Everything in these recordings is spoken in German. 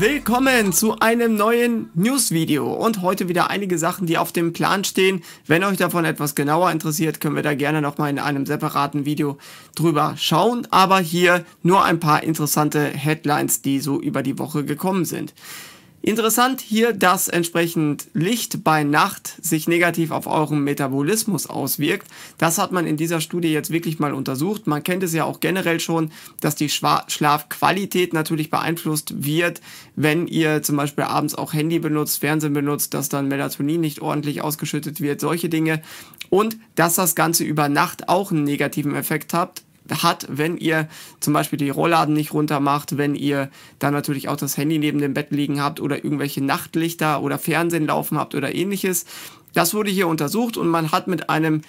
Willkommen zu einem neuen News-Video und heute wieder einige Sachen, die auf dem Plan stehen. Wenn euch davon etwas genauer interessiert, können wir da gerne nochmal in einem separaten Video drüber schauen. Aber hier nur ein paar interessante Headlines, die so über die Woche gekommen sind. Interessant hier, dass entsprechend Licht bei Nacht sich negativ auf euren Metabolismus auswirkt. Das hat man in dieser Studie jetzt wirklich mal untersucht. Man kennt es ja auch generell schon, dass die Schlafqualität natürlich beeinflusst wird, wenn ihr zum Beispiel abends auch Handy benutzt, Fernsehen benutzt, dass dann Melatonin nicht ordentlich ausgeschüttet wird, solche Dinge. Und dass das Ganze über Nacht auch einen negativen Effekt hat, hat, wenn ihr zum Beispiel die Rollladen nicht runter macht, wenn ihr dann natürlich auch das Handy neben dem Bett liegen habt oder irgendwelche Nachtlichter oder Fernsehen laufen habt oder ähnliches. Das wurde hier untersucht und man hat mit einem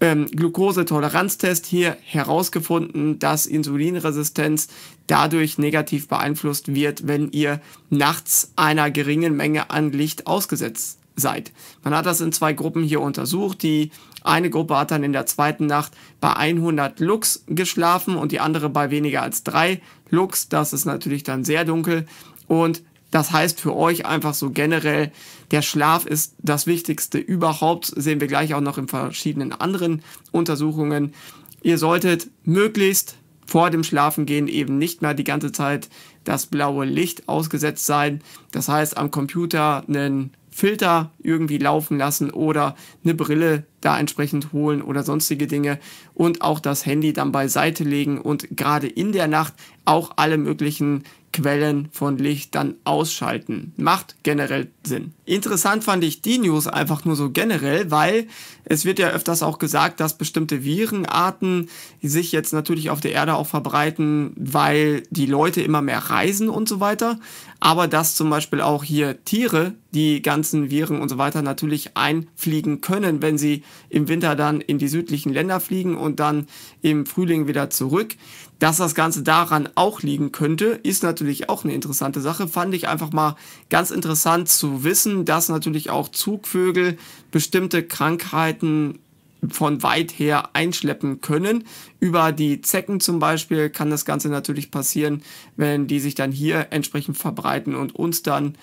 ähm, Glukosetoleranztest hier herausgefunden, dass Insulinresistenz dadurch negativ beeinflusst wird, wenn ihr nachts einer geringen Menge an Licht ausgesetzt seid. Man hat das in zwei Gruppen hier untersucht. Die eine Gruppe hat dann in der zweiten Nacht bei 100 Lux geschlafen und die andere bei weniger als drei Lux. Das ist natürlich dann sehr dunkel. Und das heißt für euch einfach so generell, der Schlaf ist das Wichtigste überhaupt. Sehen wir gleich auch noch in verschiedenen anderen Untersuchungen. Ihr solltet möglichst vor dem Schlafengehen eben nicht mehr die ganze Zeit das blaue Licht ausgesetzt sein. Das heißt, am Computer einen Filter irgendwie laufen lassen oder eine Brille da entsprechend holen oder sonstige Dinge und auch das Handy dann beiseite legen und gerade in der Nacht auch alle möglichen Quellen von Licht dann ausschalten. Macht generell Sinn. Interessant fand ich die News einfach nur so generell, weil es wird ja öfters auch gesagt, dass bestimmte Virenarten sich jetzt natürlich auf der Erde auch verbreiten, weil die Leute immer mehr reisen und so weiter. Aber dass zum Beispiel auch hier Tiere die ganzen Viren und so weiter natürlich einfliegen können, wenn sie im Winter dann in die südlichen Länder fliegen und dann im Frühling wieder zurück. Dass das Ganze daran auch liegen könnte, ist natürlich auch eine interessante Sache. Fand ich einfach mal ganz interessant zu wissen, dass natürlich auch Zugvögel bestimmte Krankheiten von weit her einschleppen können. Über die Zecken zum Beispiel kann das Ganze natürlich passieren, wenn die sich dann hier entsprechend verbreiten und uns dann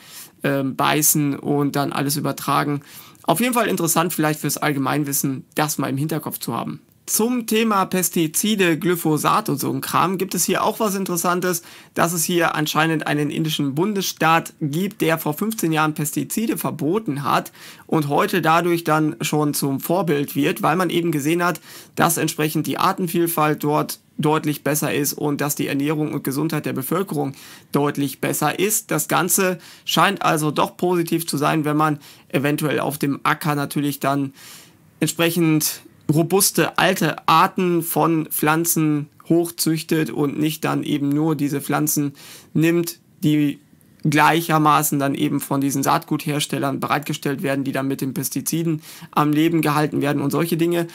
äh, beißen und dann alles übertragen. Auf jeden Fall interessant, vielleicht fürs Allgemeinwissen, das mal im Hinterkopf zu haben zum Thema Pestizide, Glyphosat und so ein Kram gibt es hier auch was Interessantes, dass es hier anscheinend einen indischen Bundesstaat gibt, der vor 15 Jahren Pestizide verboten hat und heute dadurch dann schon zum Vorbild wird, weil man eben gesehen hat, dass entsprechend die Artenvielfalt dort deutlich besser ist und dass die Ernährung und Gesundheit der Bevölkerung deutlich besser ist. Das Ganze scheint also doch positiv zu sein, wenn man eventuell auf dem Acker natürlich dann entsprechend robuste alte Arten von Pflanzen hochzüchtet und nicht dann eben nur diese Pflanzen nimmt, die gleichermaßen dann eben von diesen Saatgutherstellern bereitgestellt werden, die dann mit den Pestiziden am Leben gehalten werden und solche Dinge.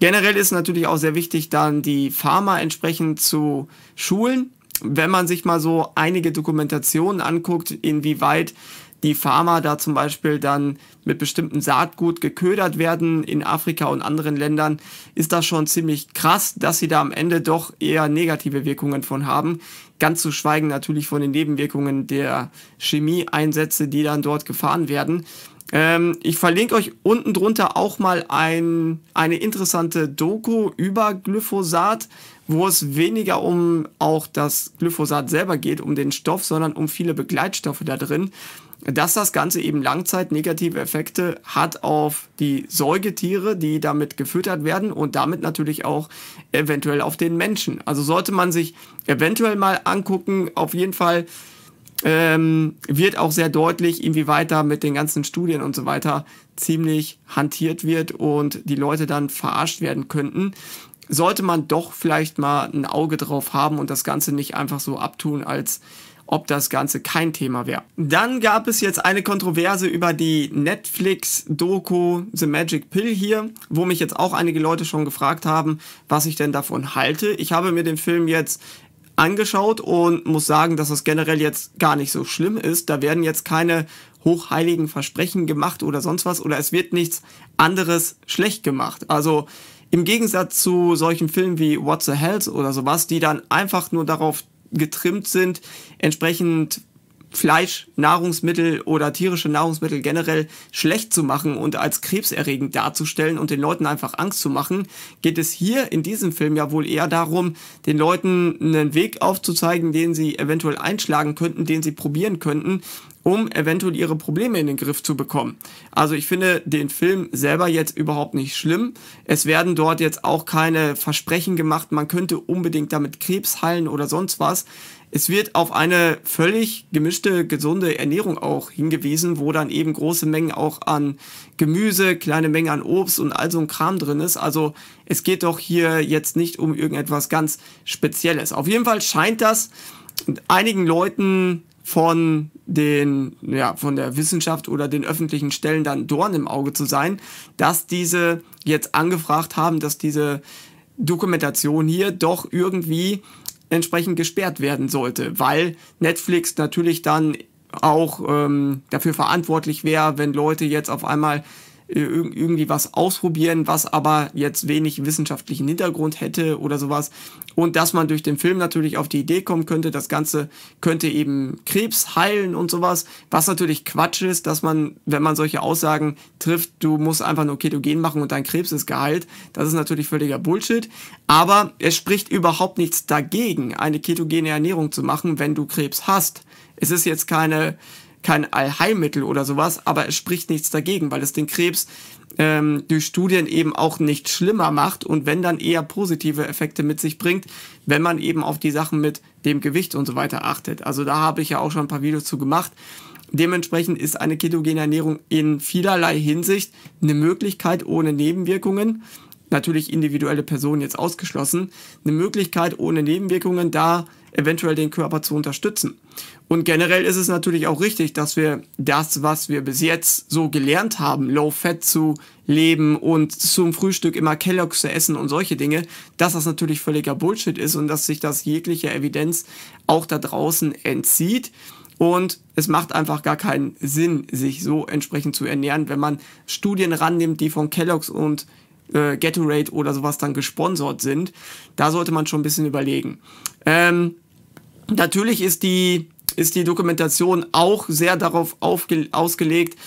Generell ist natürlich auch sehr wichtig, dann die Farmer entsprechend zu schulen. Wenn man sich mal so einige Dokumentationen anguckt, inwieweit die Farmer da zum Beispiel dann mit bestimmten Saatgut geködert werden in Afrika und anderen Ländern, ist das schon ziemlich krass, dass sie da am Ende doch eher negative Wirkungen von haben. Ganz zu schweigen natürlich von den Nebenwirkungen der Chemieeinsätze, die dann dort gefahren werden. Ähm, ich verlinke euch unten drunter auch mal ein, eine interessante Doku über Glyphosat, wo es weniger um auch das Glyphosat selber geht, um den Stoff, sondern um viele Begleitstoffe da drin dass das Ganze eben langzeit negative Effekte hat auf die Säugetiere, die damit gefüttert werden und damit natürlich auch eventuell auf den Menschen. Also sollte man sich eventuell mal angucken, auf jeden Fall ähm, wird auch sehr deutlich, inwieweit da mit den ganzen Studien und so weiter ziemlich hantiert wird und die Leute dann verarscht werden könnten. Sollte man doch vielleicht mal ein Auge drauf haben und das Ganze nicht einfach so abtun als ob das Ganze kein Thema wäre. Dann gab es jetzt eine Kontroverse über die Netflix-Doku The Magic Pill hier, wo mich jetzt auch einige Leute schon gefragt haben, was ich denn davon halte. Ich habe mir den Film jetzt angeschaut und muss sagen, dass das generell jetzt gar nicht so schlimm ist. Da werden jetzt keine hochheiligen Versprechen gemacht oder sonst was oder es wird nichts anderes schlecht gemacht. Also im Gegensatz zu solchen Filmen wie What the Hells oder sowas, die dann einfach nur darauf getrimmt sind, entsprechend Fleisch, Nahrungsmittel oder tierische Nahrungsmittel generell schlecht zu machen und als krebserregend darzustellen und den Leuten einfach Angst zu machen, geht es hier in diesem Film ja wohl eher darum, den Leuten einen Weg aufzuzeigen, den sie eventuell einschlagen könnten, den sie probieren könnten um eventuell ihre Probleme in den Griff zu bekommen. Also ich finde den Film selber jetzt überhaupt nicht schlimm. Es werden dort jetzt auch keine Versprechen gemacht, man könnte unbedingt damit Krebs heilen oder sonst was. Es wird auf eine völlig gemischte, gesunde Ernährung auch hingewiesen, wo dann eben große Mengen auch an Gemüse, kleine Mengen an Obst und all so ein Kram drin ist. Also es geht doch hier jetzt nicht um irgendetwas ganz Spezielles. Auf jeden Fall scheint das einigen Leuten von den, ja, von der Wissenschaft oder den öffentlichen Stellen dann Dorn im Auge zu sein, dass diese jetzt angefragt haben, dass diese Dokumentation hier doch irgendwie entsprechend gesperrt werden sollte, weil Netflix natürlich dann auch ähm, dafür verantwortlich wäre, wenn Leute jetzt auf einmal irgendwie was ausprobieren, was aber jetzt wenig wissenschaftlichen Hintergrund hätte oder sowas. Und dass man durch den Film natürlich auf die Idee kommen könnte, das Ganze könnte eben Krebs heilen und sowas. Was natürlich Quatsch ist, dass man, wenn man solche Aussagen trifft, du musst einfach nur Ketogen machen und dein Krebs ist geheilt. Das ist natürlich völliger Bullshit. Aber es spricht überhaupt nichts dagegen, eine ketogene Ernährung zu machen, wenn du Krebs hast. Es ist jetzt keine kein Allheilmittel oder sowas, aber es spricht nichts dagegen, weil es den Krebs ähm, durch Studien eben auch nicht schlimmer macht und wenn dann eher positive Effekte mit sich bringt, wenn man eben auf die Sachen mit dem Gewicht und so weiter achtet. Also da habe ich ja auch schon ein paar Videos zu gemacht. Dementsprechend ist eine ketogene Ernährung in vielerlei Hinsicht eine Möglichkeit ohne Nebenwirkungen. Natürlich individuelle Personen jetzt ausgeschlossen. Eine Möglichkeit ohne Nebenwirkungen, da eventuell den Körper zu unterstützen. Und generell ist es natürlich auch richtig, dass wir das, was wir bis jetzt so gelernt haben, Low Fat zu leben und zum Frühstück immer Kellogg zu essen und solche Dinge, dass das natürlich völliger Bullshit ist und dass sich das jegliche Evidenz auch da draußen entzieht. Und es macht einfach gar keinen Sinn, sich so entsprechend zu ernähren, wenn man Studien rannimmt, die von Kellogg's und äh, Gatorade oder sowas dann gesponsert sind. Da sollte man schon ein bisschen überlegen. Ähm, Natürlich ist die, ist die Dokumentation auch sehr darauf aufge, ausgelegt,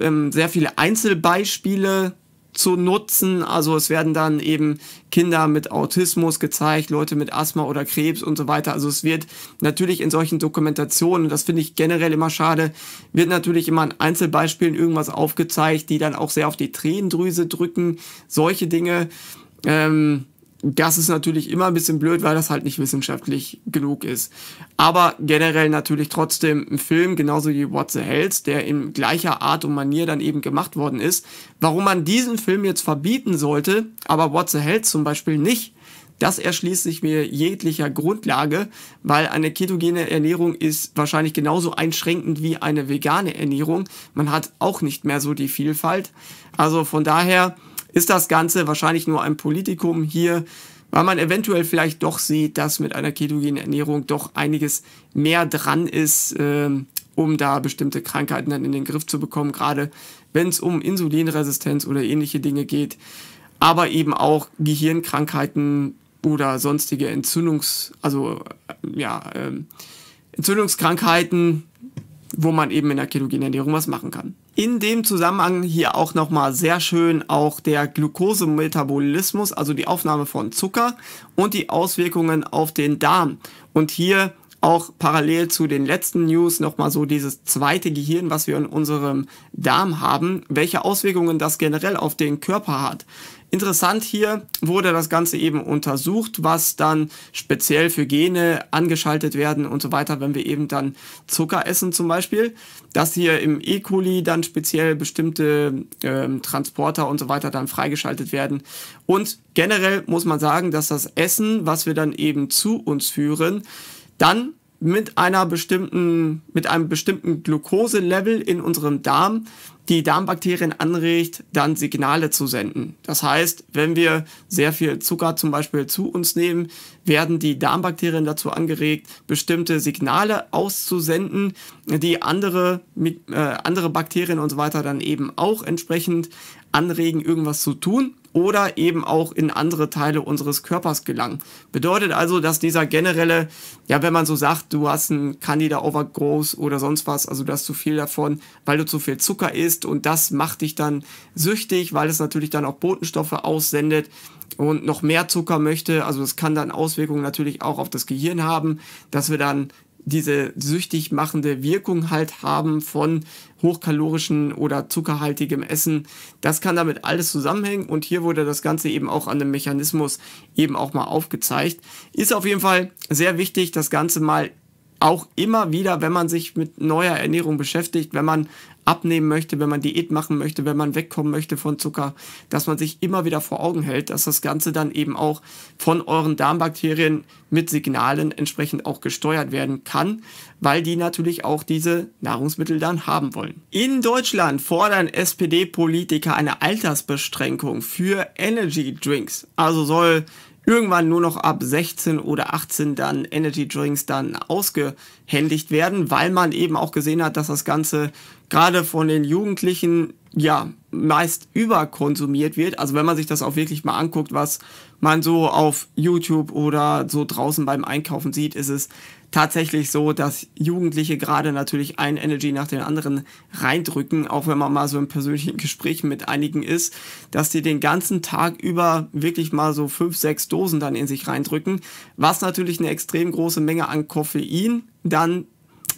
ähm, sehr viele Einzelbeispiele zu nutzen. Also es werden dann eben Kinder mit Autismus gezeigt, Leute mit Asthma oder Krebs und so weiter. Also es wird natürlich in solchen Dokumentationen, das finde ich generell immer schade, wird natürlich immer in Einzelbeispielen irgendwas aufgezeigt, die dann auch sehr auf die Tränendrüse drücken. Solche Dinge. Ähm, das ist natürlich immer ein bisschen blöd, weil das halt nicht wissenschaftlich genug ist. Aber generell natürlich trotzdem ein Film, genauso wie What the Hells, der in gleicher Art und Manier dann eben gemacht worden ist. Warum man diesen Film jetzt verbieten sollte, aber What the Hells zum Beispiel nicht, das erschließt sich mir jeglicher Grundlage, weil eine ketogene Ernährung ist wahrscheinlich genauso einschränkend wie eine vegane Ernährung. Man hat auch nicht mehr so die Vielfalt. Also von daher, ist das Ganze wahrscheinlich nur ein Politikum hier, weil man eventuell vielleicht doch sieht, dass mit einer ketogenen Ernährung doch einiges mehr dran ist, ähm, um da bestimmte Krankheiten dann in den Griff zu bekommen, gerade wenn es um Insulinresistenz oder ähnliche Dinge geht, aber eben auch Gehirnkrankheiten oder sonstige Entzündungs, also äh, ja, ähm, Entzündungskrankheiten, wo man eben in der ketogenen Ernährung was machen kann. In dem Zusammenhang hier auch nochmal sehr schön auch der Glukosemetabolismus, also die Aufnahme von Zucker und die Auswirkungen auf den Darm. Und hier auch parallel zu den letzten News nochmal so dieses zweite Gehirn, was wir in unserem Darm haben, welche Auswirkungen das generell auf den Körper hat. Interessant hier wurde das Ganze eben untersucht, was dann speziell für Gene angeschaltet werden und so weiter, wenn wir eben dann Zucker essen zum Beispiel, dass hier im E. coli dann speziell bestimmte ähm, Transporter und so weiter dann freigeschaltet werden. Und generell muss man sagen, dass das Essen, was wir dann eben zu uns führen, dann mit einer bestimmten, mit einem bestimmten Glukoselevel in unserem Darm die Darmbakterien anregt, dann Signale zu senden. Das heißt, wenn wir sehr viel Zucker zum Beispiel zu uns nehmen, werden die Darmbakterien dazu angeregt, bestimmte Signale auszusenden, die andere, äh, andere Bakterien und so weiter dann eben auch entsprechend anregen, irgendwas zu tun oder eben auch in andere Teile unseres Körpers gelangen. Bedeutet also, dass dieser generelle, ja, wenn man so sagt, du hast ein Candida overgrowth oder sonst was, also du hast zu viel davon, weil du zu viel Zucker isst und das macht dich dann süchtig, weil es natürlich dann auch Botenstoffe aussendet und noch mehr Zucker möchte. Also das kann dann Auswirkungen natürlich auch auf das Gehirn haben, dass wir dann diese süchtig machende Wirkung halt haben von hochkalorischen oder zuckerhaltigem Essen. Das kann damit alles zusammenhängen und hier wurde das Ganze eben auch an dem Mechanismus eben auch mal aufgezeigt. Ist auf jeden Fall sehr wichtig, das Ganze mal auch immer wieder, wenn man sich mit neuer Ernährung beschäftigt, wenn man abnehmen möchte, wenn man Diät machen möchte, wenn man wegkommen möchte von Zucker, dass man sich immer wieder vor Augen hält, dass das Ganze dann eben auch von euren Darmbakterien mit Signalen entsprechend auch gesteuert werden kann, weil die natürlich auch diese Nahrungsmittel dann haben wollen. In Deutschland fordern SPD-Politiker eine Altersbeschränkung für Energy Drinks. Also soll irgendwann nur noch ab 16 oder 18 dann Energy Drinks dann ausgehändigt werden, weil man eben auch gesehen hat, dass das Ganze gerade von den Jugendlichen ja meist überkonsumiert wird. Also wenn man sich das auch wirklich mal anguckt, was man so auf YouTube oder so draußen beim Einkaufen sieht, ist es tatsächlich so, dass Jugendliche gerade natürlich ein Energy nach dem anderen reindrücken, auch wenn man mal so im persönlichen Gespräch mit einigen ist, dass die den ganzen Tag über wirklich mal so fünf, sechs Dosen dann in sich reindrücken, was natürlich eine extrem große Menge an Koffein dann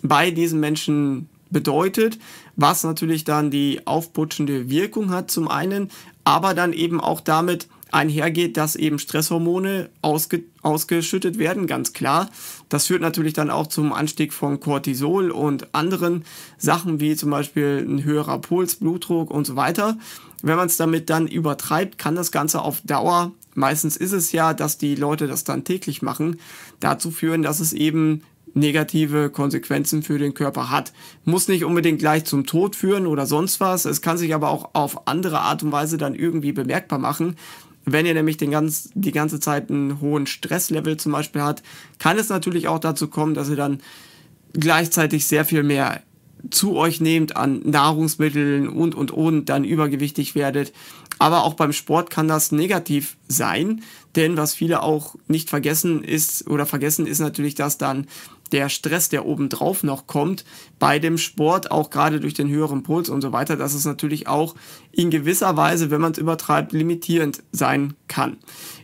bei diesen Menschen bedeutet, was natürlich dann die aufputschende Wirkung hat zum einen, aber dann eben auch damit einhergeht, dass eben Stresshormone ausge ausgeschüttet werden, ganz klar. Das führt natürlich dann auch zum Anstieg von Cortisol und anderen Sachen wie zum Beispiel ein höherer Puls, Blutdruck und so weiter. Wenn man es damit dann übertreibt, kann das Ganze auf Dauer, meistens ist es ja, dass die Leute das dann täglich machen, dazu führen, dass es eben negative Konsequenzen für den Körper hat. Muss nicht unbedingt gleich zum Tod führen oder sonst was. Es kann sich aber auch auf andere Art und Weise dann irgendwie bemerkbar machen. Wenn ihr nämlich den ganz, die ganze Zeit einen hohen Stresslevel zum Beispiel hat, kann es natürlich auch dazu kommen, dass ihr dann gleichzeitig sehr viel mehr zu euch nehmt an Nahrungsmitteln und, und, und, dann übergewichtig werdet. Aber auch beim Sport kann das negativ sein, denn was viele auch nicht vergessen ist oder vergessen ist natürlich, dass dann der Stress, der obendrauf noch kommt bei dem Sport, auch gerade durch den höheren Puls und so weiter, dass es natürlich auch in gewisser Weise, wenn man es übertreibt, limitierend sein kann.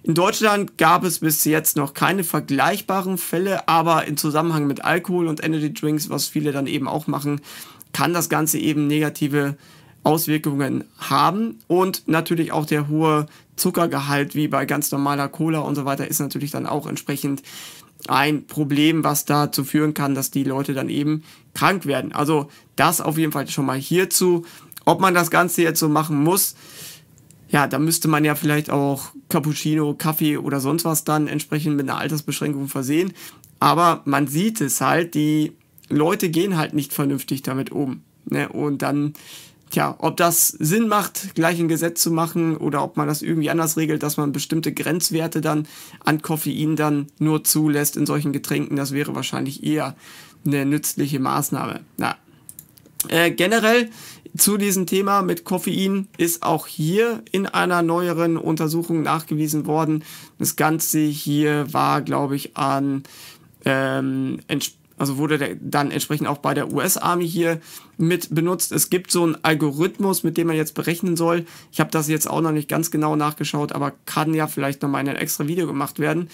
In Deutschland gab es bis jetzt noch keine vergleichbaren Fälle, aber im Zusammenhang mit Alkohol und Energy Drinks, was viele dann eben auch machen, kann das Ganze eben negative Auswirkungen haben und natürlich auch der hohe Zuckergehalt wie bei ganz normaler Cola und so weiter ist natürlich dann auch entsprechend ein Problem, was dazu führen kann, dass die Leute dann eben krank werden. Also das auf jeden Fall schon mal hierzu. Ob man das Ganze jetzt so machen muss, ja, da müsste man ja vielleicht auch Cappuccino, Kaffee oder sonst was dann entsprechend mit einer Altersbeschränkung versehen. Aber man sieht es halt, die Leute gehen halt nicht vernünftig damit um. Ne? Und dann tja, ob das Sinn macht, gleich ein Gesetz zu machen oder ob man das irgendwie anders regelt, dass man bestimmte Grenzwerte dann an Koffein dann nur zulässt in solchen Getränken, das wäre wahrscheinlich eher eine nützliche Maßnahme. Na. Äh, generell zu diesem Thema mit Koffein ist auch hier in einer neueren Untersuchung nachgewiesen worden. Das Ganze hier war, glaube ich, an ähm, entsprechend also wurde der dann entsprechend auch bei der US-Army hier mit benutzt. Es gibt so einen Algorithmus, mit dem man jetzt berechnen soll. Ich habe das jetzt auch noch nicht ganz genau nachgeschaut, aber kann ja vielleicht nochmal in ein extra Video gemacht werden,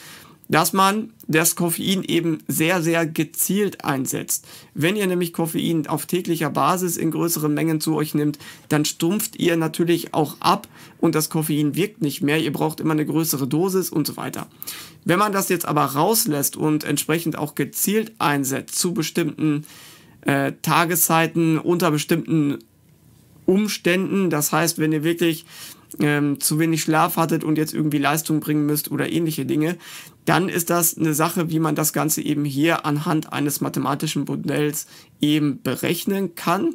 dass man das Koffein eben sehr, sehr gezielt einsetzt. Wenn ihr nämlich Koffein auf täglicher Basis in größeren Mengen zu euch nimmt, dann stumpft ihr natürlich auch ab und das Koffein wirkt nicht mehr. Ihr braucht immer eine größere Dosis und so weiter. Wenn man das jetzt aber rauslässt und entsprechend auch gezielt einsetzt zu bestimmten äh, Tageszeiten unter bestimmten Umständen, das heißt, wenn ihr wirklich ähm, zu wenig Schlaf hattet und jetzt irgendwie Leistung bringen müsst oder ähnliche Dinge, dann ist das eine Sache, wie man das Ganze eben hier anhand eines mathematischen Modells eben berechnen kann.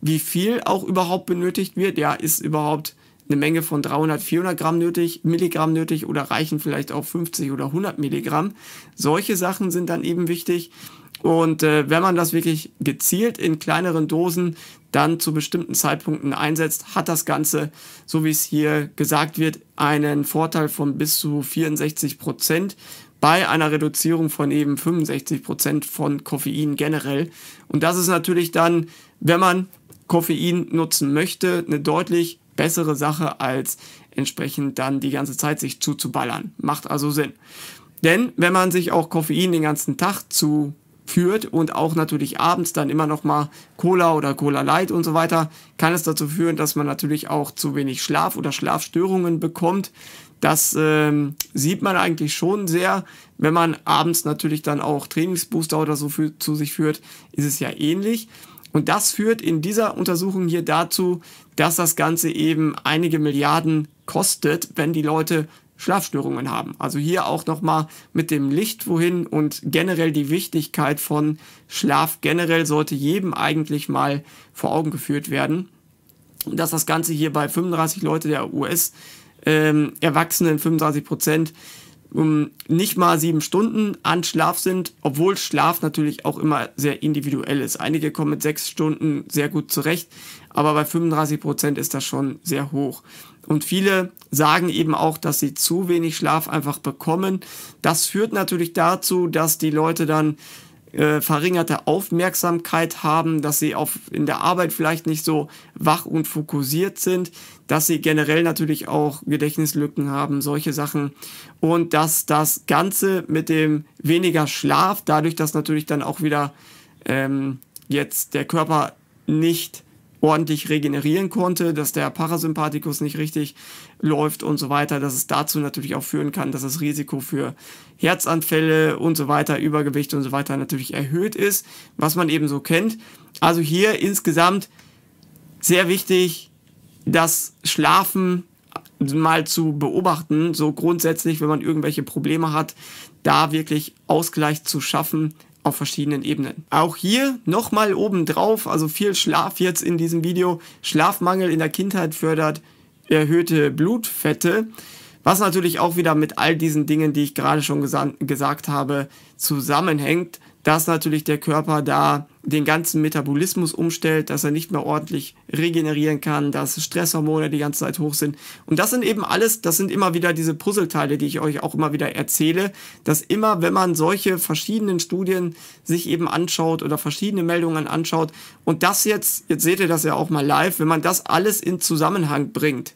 Wie viel auch überhaupt benötigt wird, ja, ist überhaupt eine Menge von 300, 400 Gramm nötig, Milligramm nötig oder reichen vielleicht auch 50 oder 100 Milligramm. Solche Sachen sind dann eben wichtig. Und äh, wenn man das wirklich gezielt in kleineren Dosen dann zu bestimmten Zeitpunkten einsetzt, hat das Ganze, so wie es hier gesagt wird, einen Vorteil von bis zu 64 Prozent bei einer Reduzierung von eben 65 Prozent von Koffein generell. Und das ist natürlich dann, wenn man Koffein nutzen möchte, eine deutlich bessere Sache als entsprechend dann die ganze Zeit sich zuzuballern. Macht also Sinn. Denn wenn man sich auch Koffein den ganzen Tag zu führt und auch natürlich abends dann immer noch mal Cola oder Cola Light und so weiter, kann es dazu führen, dass man natürlich auch zu wenig Schlaf oder Schlafstörungen bekommt. Das ähm, sieht man eigentlich schon sehr. Wenn man abends natürlich dann auch Trainingsbooster oder so für, zu sich führt, ist es ja ähnlich. Und das führt in dieser Untersuchung hier dazu, dass das Ganze eben einige Milliarden kostet, wenn die Leute Schlafstörungen haben. Also hier auch nochmal mit dem Licht wohin und generell die Wichtigkeit von Schlaf generell sollte jedem eigentlich mal vor Augen geführt werden. Und dass das Ganze hier bei 35 Leute der US ähm, Erwachsenen, 35 Prozent, ähm, nicht mal sieben Stunden an Schlaf sind, obwohl Schlaf natürlich auch immer sehr individuell ist. Einige kommen mit sechs Stunden sehr gut zurecht, aber bei 35 Prozent ist das schon sehr hoch. Und viele sagen eben auch, dass sie zu wenig Schlaf einfach bekommen. Das führt natürlich dazu, dass die Leute dann äh, verringerte Aufmerksamkeit haben, dass sie auf, in der Arbeit vielleicht nicht so wach und fokussiert sind, dass sie generell natürlich auch Gedächtnislücken haben, solche Sachen. Und dass das Ganze mit dem weniger Schlaf, dadurch, dass natürlich dann auch wieder ähm, jetzt der Körper nicht ordentlich regenerieren konnte, dass der Parasympathikus nicht richtig läuft und so weiter, dass es dazu natürlich auch führen kann, dass das Risiko für Herzanfälle und so weiter, Übergewicht und so weiter natürlich erhöht ist, was man eben so kennt. Also hier insgesamt sehr wichtig, das Schlafen mal zu beobachten, so grundsätzlich, wenn man irgendwelche Probleme hat, da wirklich Ausgleich zu schaffen auf verschiedenen Ebenen. Auch hier nochmal obendrauf, also viel Schlaf jetzt in diesem Video. Schlafmangel in der Kindheit fördert erhöhte Blutfette, was natürlich auch wieder mit all diesen Dingen, die ich gerade schon gesa gesagt habe, zusammenhängt, dass natürlich der Körper da den ganzen Metabolismus umstellt, dass er nicht mehr ordentlich regenerieren kann, dass Stresshormone die ganze Zeit hoch sind. Und das sind eben alles, das sind immer wieder diese Puzzleteile, die ich euch auch immer wieder erzähle, dass immer, wenn man solche verschiedenen Studien sich eben anschaut oder verschiedene Meldungen anschaut und das jetzt, jetzt seht ihr das ja auch mal live, wenn man das alles in Zusammenhang bringt,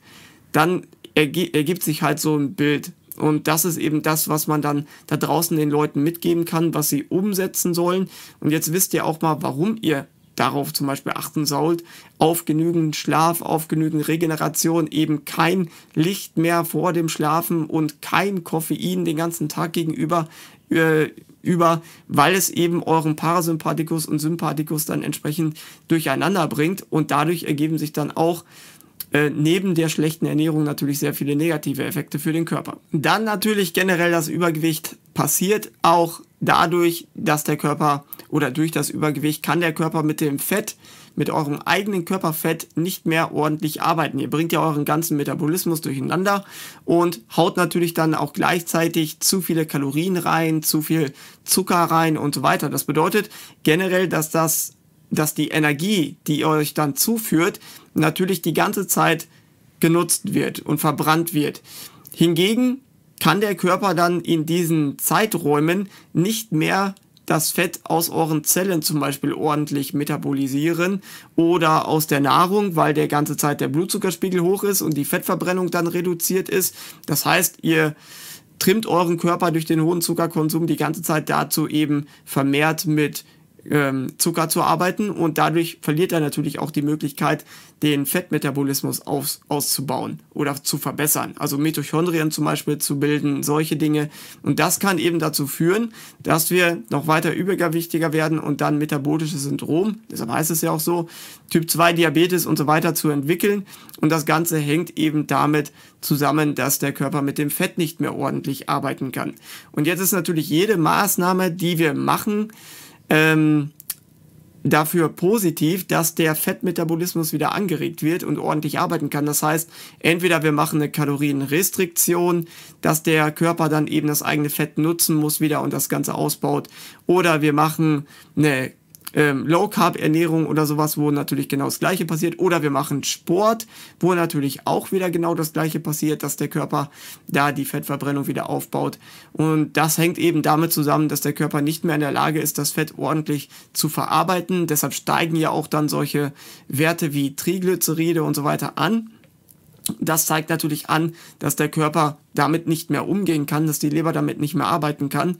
dann ergibt sich halt so ein Bild. Und das ist eben das, was man dann da draußen den Leuten mitgeben kann, was sie umsetzen sollen. Und jetzt wisst ihr auch mal, warum ihr darauf zum Beispiel achten sollt, auf genügend Schlaf, auf genügend Regeneration, eben kein Licht mehr vor dem Schlafen und kein Koffein den ganzen Tag gegenüber, äh, über, weil es eben euren Parasympathikus und Sympathikus dann entsprechend durcheinander bringt und dadurch ergeben sich dann auch äh, neben der schlechten Ernährung natürlich sehr viele negative Effekte für den Körper. Dann natürlich generell das Übergewicht passiert auch dadurch, dass der Körper oder durch das Übergewicht kann der Körper mit dem Fett, mit eurem eigenen Körperfett nicht mehr ordentlich arbeiten. Ihr bringt ja euren ganzen Metabolismus durcheinander und haut natürlich dann auch gleichzeitig zu viele Kalorien rein, zu viel Zucker rein und so weiter. Das bedeutet generell, dass das dass die Energie, die ihr euch dann zuführt, natürlich die ganze Zeit genutzt wird und verbrannt wird. Hingegen kann der Körper dann in diesen Zeiträumen nicht mehr das Fett aus euren Zellen zum Beispiel ordentlich metabolisieren oder aus der Nahrung, weil der ganze Zeit der Blutzuckerspiegel hoch ist und die Fettverbrennung dann reduziert ist. Das heißt, ihr trimmt euren Körper durch den hohen Zuckerkonsum die ganze Zeit dazu eben vermehrt mit ähm, Zucker zu arbeiten und dadurch verliert er natürlich auch die Möglichkeit, den Fettmetabolismus aus, auszubauen oder zu verbessern. Also Mitochondrien zum Beispiel zu bilden, solche Dinge. Und das kann eben dazu führen, dass wir noch weiter übergewichtiger werden und dann metabolisches Syndrom, deshalb heißt es ja auch so, Typ 2 Diabetes und so weiter zu entwickeln. Und das Ganze hängt eben damit zusammen, dass der Körper mit dem Fett nicht mehr ordentlich arbeiten kann. Und jetzt ist natürlich jede Maßnahme, die wir machen, ähm, dafür positiv, dass der Fettmetabolismus wieder angeregt wird und ordentlich arbeiten kann. Das heißt, entweder wir machen eine Kalorienrestriktion, dass der Körper dann eben das eigene Fett nutzen muss wieder und das Ganze ausbaut, oder wir machen eine ähm, Low-Carb-Ernährung oder sowas, wo natürlich genau das Gleiche passiert. Oder wir machen Sport, wo natürlich auch wieder genau das Gleiche passiert, dass der Körper da die Fettverbrennung wieder aufbaut. Und das hängt eben damit zusammen, dass der Körper nicht mehr in der Lage ist, das Fett ordentlich zu verarbeiten. Deshalb steigen ja auch dann solche Werte wie Triglyceride und so weiter an. Das zeigt natürlich an, dass der Körper damit nicht mehr umgehen kann, dass die Leber damit nicht mehr arbeiten kann.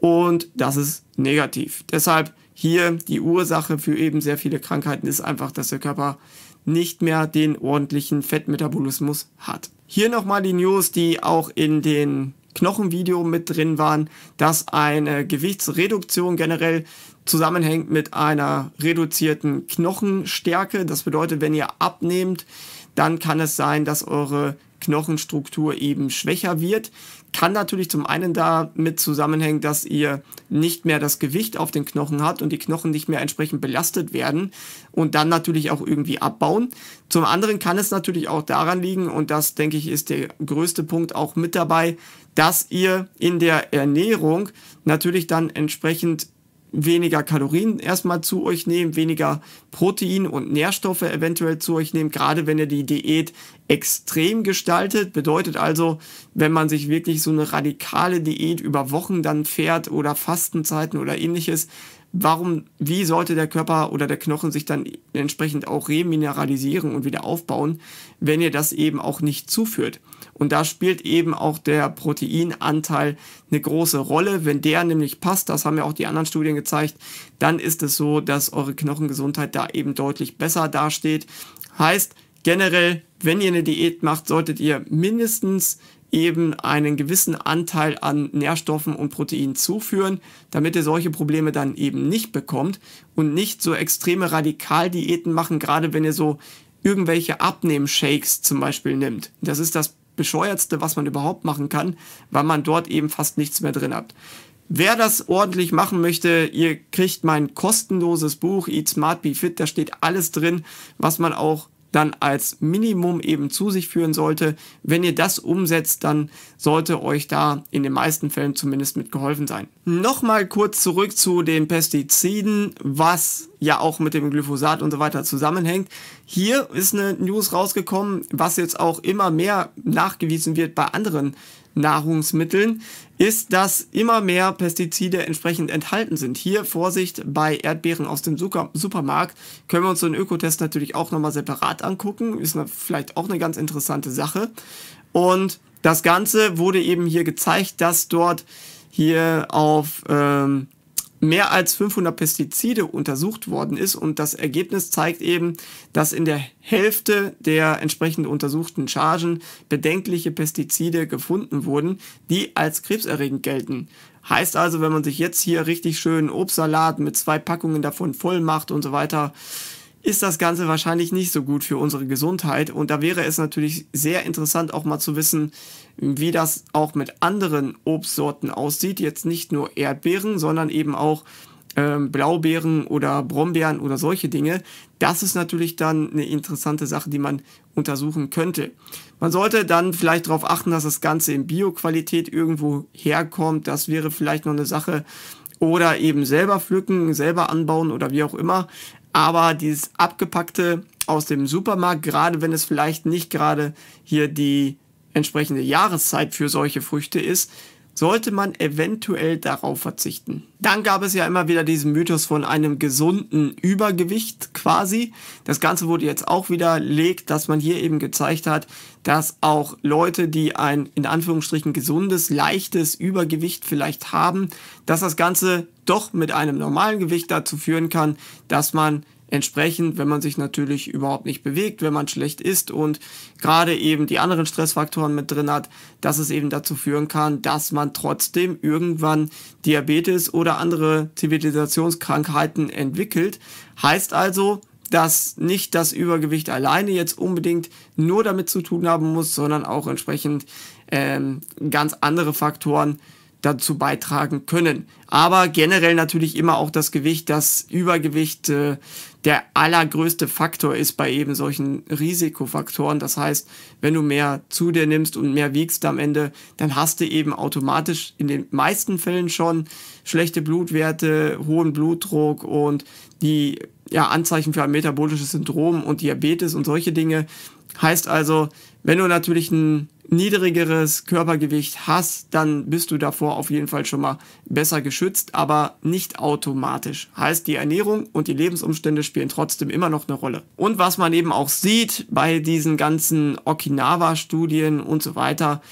Und das ist negativ. Deshalb hier die Ursache für eben sehr viele Krankheiten ist einfach, dass der Körper nicht mehr den ordentlichen Fettmetabolismus hat. Hier nochmal die News, die auch in den Knochenvideo mit drin waren, dass eine Gewichtsreduktion generell zusammenhängt mit einer reduzierten Knochenstärke. Das bedeutet, wenn ihr abnehmt, dann kann es sein, dass eure Knochenstruktur eben schwächer wird. Kann natürlich zum einen damit zusammenhängen, dass ihr nicht mehr das Gewicht auf den Knochen habt und die Knochen nicht mehr entsprechend belastet werden und dann natürlich auch irgendwie abbauen. Zum anderen kann es natürlich auch daran liegen, und das denke ich ist der größte Punkt auch mit dabei, dass ihr in der Ernährung natürlich dann entsprechend weniger Kalorien erstmal zu euch nehmen, weniger Protein und Nährstoffe eventuell zu euch nehmen, gerade wenn ihr die Diät extrem gestaltet. Bedeutet also, wenn man sich wirklich so eine radikale Diät über Wochen dann fährt oder Fastenzeiten oder ähnliches, warum, wie sollte der Körper oder der Knochen sich dann entsprechend auch remineralisieren und wieder aufbauen, wenn ihr das eben auch nicht zuführt? Und da spielt eben auch der Proteinanteil eine große Rolle. Wenn der nämlich passt, das haben ja auch die anderen Studien gezeigt, dann ist es so, dass eure Knochengesundheit da eben deutlich besser dasteht. Heißt generell, wenn ihr eine Diät macht, solltet ihr mindestens eben einen gewissen Anteil an Nährstoffen und Proteinen zuführen, damit ihr solche Probleme dann eben nicht bekommt und nicht so extreme Radikaldiäten machen, gerade wenn ihr so irgendwelche Abnehm-Shakes zum Beispiel nimmt. Das ist das bescheuertste, was man überhaupt machen kann, weil man dort eben fast nichts mehr drin hat. Wer das ordentlich machen möchte, ihr kriegt mein kostenloses Buch Eat Smart Be Fit, da steht alles drin, was man auch dann als Minimum eben zu sich führen sollte. Wenn ihr das umsetzt, dann sollte euch da in den meisten Fällen zumindest mit geholfen sein. Nochmal kurz zurück zu den Pestiziden, was ja auch mit dem Glyphosat und so weiter zusammenhängt. Hier ist eine News rausgekommen, was jetzt auch immer mehr nachgewiesen wird bei anderen Nahrungsmitteln, ist, dass immer mehr Pestizide entsprechend enthalten sind. Hier Vorsicht bei Erdbeeren aus dem Supermarkt. Können wir uns so einen Ökotest natürlich auch nochmal separat angucken. Ist vielleicht auch eine ganz interessante Sache. Und das Ganze wurde eben hier gezeigt, dass dort hier auf ähm, mehr als 500 Pestizide untersucht worden ist und das Ergebnis zeigt eben, dass in der Hälfte der entsprechend untersuchten Chargen bedenkliche Pestizide gefunden wurden, die als krebserregend gelten. Heißt also, wenn man sich jetzt hier richtig schön Obstsalat mit zwei Packungen davon voll macht und so weiter, ist das Ganze wahrscheinlich nicht so gut für unsere Gesundheit. Und da wäre es natürlich sehr interessant auch mal zu wissen, wie das auch mit anderen Obstsorten aussieht. Jetzt nicht nur Erdbeeren, sondern eben auch ähm, Blaubeeren oder Brombeeren oder solche Dinge. Das ist natürlich dann eine interessante Sache, die man untersuchen könnte. Man sollte dann vielleicht darauf achten, dass das Ganze in Bioqualität irgendwo herkommt. Das wäre vielleicht noch eine Sache. Oder eben selber pflücken, selber anbauen oder wie auch immer. Aber dieses abgepackte aus dem Supermarkt, gerade wenn es vielleicht nicht gerade hier die entsprechende Jahreszeit für solche Früchte ist, sollte man eventuell darauf verzichten. Dann gab es ja immer wieder diesen Mythos von einem gesunden Übergewicht quasi. Das Ganze wurde jetzt auch widerlegt, dass man hier eben gezeigt hat, dass auch Leute, die ein in Anführungsstrichen gesundes, leichtes Übergewicht vielleicht haben, dass das Ganze doch mit einem normalen Gewicht dazu führen kann, dass man Entsprechend, wenn man sich natürlich überhaupt nicht bewegt, wenn man schlecht isst und gerade eben die anderen Stressfaktoren mit drin hat, dass es eben dazu führen kann, dass man trotzdem irgendwann Diabetes oder andere Zivilisationskrankheiten entwickelt. Heißt also, dass nicht das Übergewicht alleine jetzt unbedingt nur damit zu tun haben muss, sondern auch entsprechend ähm, ganz andere Faktoren dazu beitragen können. Aber generell natürlich immer auch das Gewicht, das Übergewicht äh, der allergrößte Faktor ist bei eben solchen Risikofaktoren. Das heißt, wenn du mehr zu dir nimmst und mehr wiegst am Ende, dann hast du eben automatisch in den meisten Fällen schon schlechte Blutwerte, hohen Blutdruck und die ja, Anzeichen für ein metabolisches Syndrom und Diabetes und solche Dinge. Heißt also, wenn du natürlich ein niedrigeres Körpergewicht hast, dann bist du davor auf jeden Fall schon mal besser geschützt, aber nicht automatisch. Heißt, die Ernährung und die Lebensumstände spielen trotzdem immer noch eine Rolle. Und was man eben auch sieht bei diesen ganzen Okinawa-Studien und so weiter,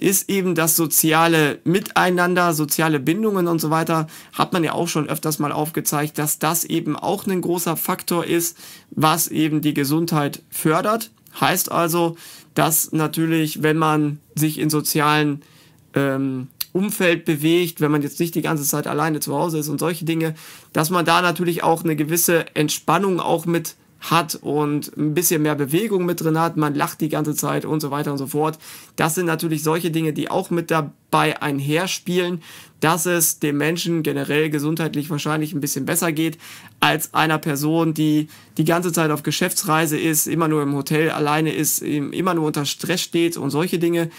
ist eben das soziale Miteinander, soziale Bindungen und so weiter, hat man ja auch schon öfters mal aufgezeigt, dass das eben auch ein großer Faktor ist, was eben die Gesundheit fördert. Heißt also, dass natürlich, wenn man sich in sozialen ähm, Umfeld bewegt, wenn man jetzt nicht die ganze Zeit alleine zu Hause ist und solche Dinge, dass man da natürlich auch eine gewisse Entspannung auch mit hat und ein bisschen mehr Bewegung mit drin hat, man lacht die ganze Zeit und so weiter und so fort. Das sind natürlich solche Dinge, die auch mit dabei einherspielen, dass es dem Menschen generell gesundheitlich wahrscheinlich ein bisschen besser geht als einer Person, die die ganze Zeit auf Geschäftsreise ist, immer nur im Hotel alleine ist, immer nur unter Stress steht und solche Dinge.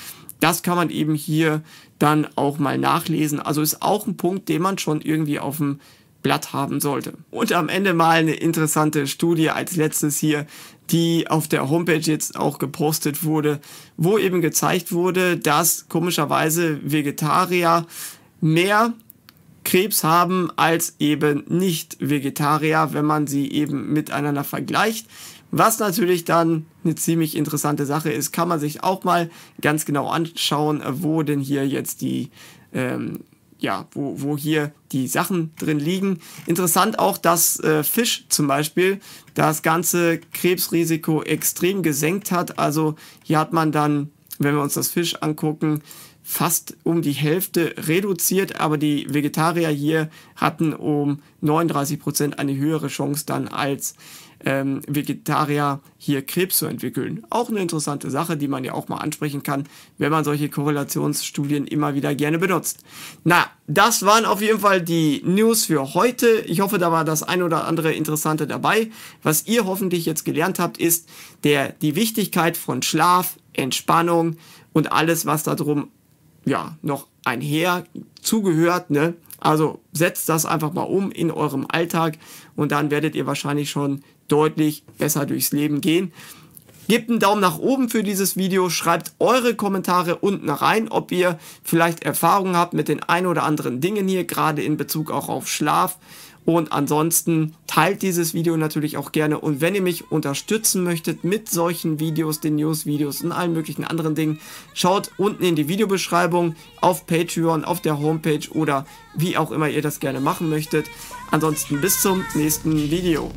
Das kann man eben hier dann auch mal nachlesen. Also ist auch ein Punkt, den man schon irgendwie auf dem Blatt haben sollte. Und am Ende mal eine interessante Studie als letztes hier, die auf der Homepage jetzt auch gepostet wurde, wo eben gezeigt wurde, dass komischerweise Vegetarier mehr Krebs haben als eben Nicht-Vegetarier, wenn man sie eben miteinander vergleicht. Was natürlich dann eine ziemlich interessante Sache ist, kann man sich auch mal ganz genau anschauen, wo denn hier jetzt die ähm, ja, wo, wo hier die Sachen drin liegen. Interessant auch, dass äh, Fisch zum Beispiel das ganze Krebsrisiko extrem gesenkt hat. Also hier hat man dann, wenn wir uns das Fisch angucken, fast um die Hälfte reduziert, aber die Vegetarier hier hatten um 39 Prozent eine höhere Chance dann als ähm, Vegetarier hier Krebs zu entwickeln. Auch eine interessante Sache, die man ja auch mal ansprechen kann, wenn man solche Korrelationsstudien immer wieder gerne benutzt. Na, das waren auf jeden Fall die News für heute. Ich hoffe, da war das ein oder andere Interessante dabei. Was ihr hoffentlich jetzt gelernt habt, ist der, die Wichtigkeit von Schlaf, Entspannung und alles, was da drum ja, noch einher zugehört, ne? Also setzt das einfach mal um in eurem Alltag und dann werdet ihr wahrscheinlich schon deutlich besser durchs Leben gehen. Gebt einen Daumen nach oben für dieses Video, schreibt eure Kommentare unten rein, ob ihr vielleicht Erfahrungen habt mit den ein oder anderen Dingen hier, gerade in Bezug auch auf Schlaf. Und ansonsten teilt dieses Video natürlich auch gerne. Und wenn ihr mich unterstützen möchtet mit solchen Videos, den News-Videos und allen möglichen anderen Dingen, schaut unten in die Videobeschreibung auf Patreon, auf der Homepage oder wie auch immer ihr das gerne machen möchtet. Ansonsten bis zum nächsten Video.